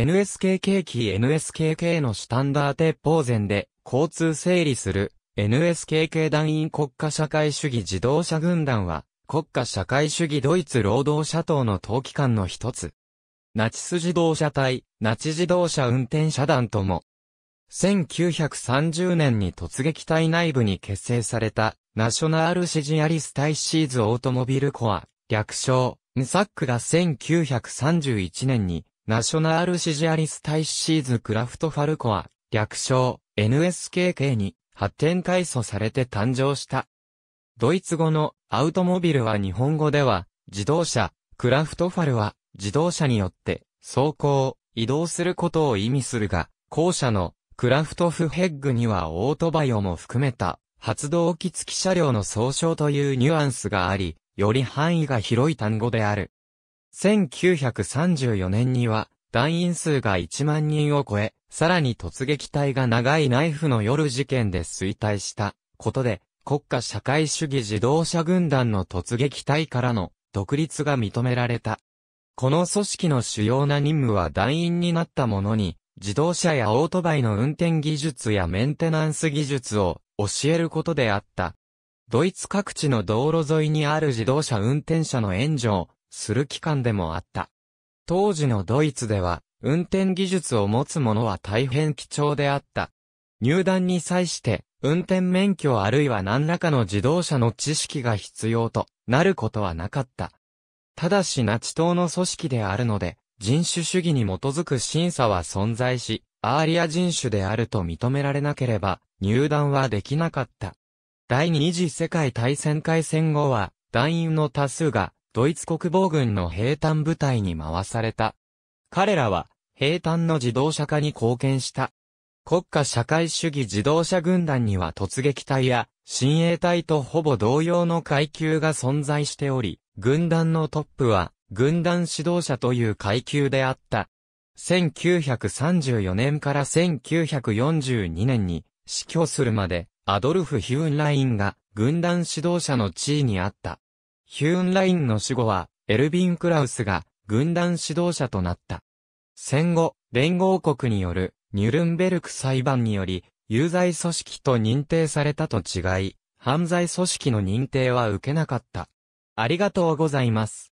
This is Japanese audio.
NSKK 機 NSKK のスタンダー鉄砲前で交通整理する NSKK 団員国家社会主義自動車軍団は国家社会主義ドイツ労働者党の党機関の一つ。ナチス自動車隊、ナチ自動車運転者団とも、1930年に突撃隊内部に結成されたナショナルシジアリスタイシーズオートモビルコア、略称、ムサックが1931年にナショナルシジアリスタイシーズクラフトファルコア、略称 NSKK に発展改組されて誕生した。ドイツ語のアウトモビルは日本語では自動車、クラフトファルは自動車によって走行、移動することを意味するが、後者のクラフトフヘッグにはオートバイオも含めた発動機付き車両の総称というニュアンスがあり、より範囲が広い単語である。1934年には、団員数が1万人を超え、さらに突撃隊が長いナイフの夜事件で衰退したことで、国家社会主義自動車軍団の突撃隊からの独立が認められた。この組織の主要な任務は団員になった者に、自動車やオートバイの運転技術やメンテナンス技術を教えることであった。ドイツ各地の道路沿いにある自動車運転者の援助をする機関でもあった。当時のドイツでは、運転技術を持つ者は大変貴重であった。入団に際して、運転免許あるいは何らかの自動車の知識が必要となることはなかった。ただしナチ党の組織であるので、人種主義に基づく審査は存在し、アーリア人種であると認められなければ、入団はできなかった。第二次世界大戦開戦後は、団員の多数がドイツ国防軍の兵隊部隊に回された。彼らは、兵隊の自動車化に貢献した。国家社会主義自動車軍団には突撃隊や、親衛隊とほぼ同様の階級が存在しており、軍団のトップは、軍団指導者という階級であった。1934年から1942年に死去するまでアドルフ・ヒューンラインが軍団指導者の地位にあった。ヒューンラインの死後は、エルビン・クラウスが軍団指導者となった。戦後、連合国によるニュルンベルク裁判により、有罪組織と認定されたと違い、犯罪組織の認定は受けなかった。ありがとうございます。